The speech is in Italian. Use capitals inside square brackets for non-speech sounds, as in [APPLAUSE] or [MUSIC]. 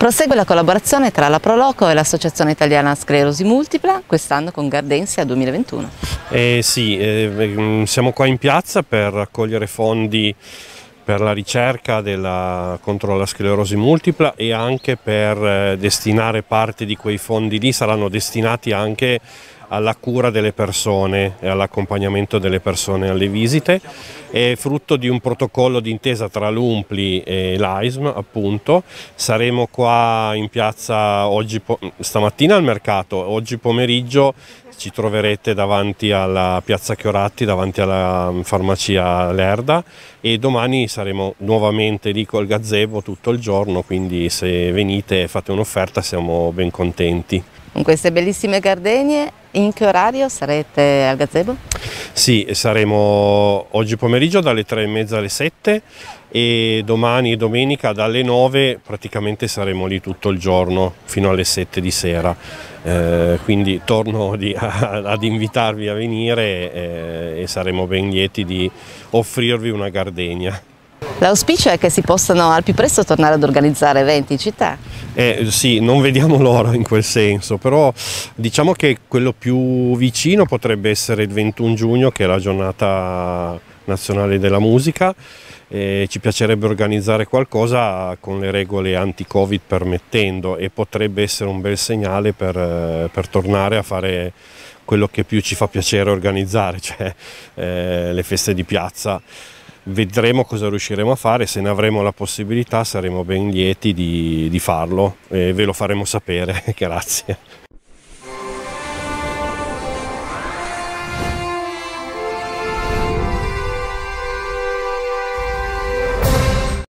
Prosegue la collaborazione tra la Proloco e l'Associazione Italiana Sclerosi Multipla, quest'anno con Gardensia 2021. Eh sì, eh, siamo qua in piazza per raccogliere fondi per la ricerca della, contro la sclerosi multipla e anche per eh, destinare parte di quei fondi lì saranno destinati anche alla cura delle persone e all'accompagnamento delle persone alle visite. È frutto di un protocollo d'intesa tra l'UMPLI e l'AISM, appunto. Saremo qua in piazza oggi, stamattina al mercato, oggi pomeriggio ci troverete davanti alla piazza Chioratti, davanti alla farmacia Lerda e domani saremo nuovamente lì col gazebo tutto il giorno, quindi se venite e fate un'offerta siamo ben contenti con queste bellissime gardenie. In che orario sarete al gazebo? Sì, saremo oggi pomeriggio dalle tre e mezza alle 7 e domani e domenica dalle 9 praticamente saremo lì tutto il giorno fino alle 7 di sera. Eh, quindi torno di, a, [LAUGHS] ad invitarvi a venire eh, e saremo ben lieti di offrirvi una gardenia. L'auspicio è che si possano al più presto tornare ad organizzare eventi in città. Eh, sì, non vediamo [LAUGHS] l'ora in quel senso, però diciamo che quello più vicino potrebbe essere il 21 giugno che è la giornata nazionale della musica. Eh, ci piacerebbe organizzare qualcosa con le regole anti-covid permettendo e potrebbe essere un bel segnale per, eh, per tornare a fare quello che più ci fa piacere organizzare, [LAUGHS] cioè eh, le feste di piazza vedremo cosa riusciremo a fare, se ne avremo la possibilità saremo ben lieti di, di farlo e ve lo faremo sapere, [LAUGHS] grazie.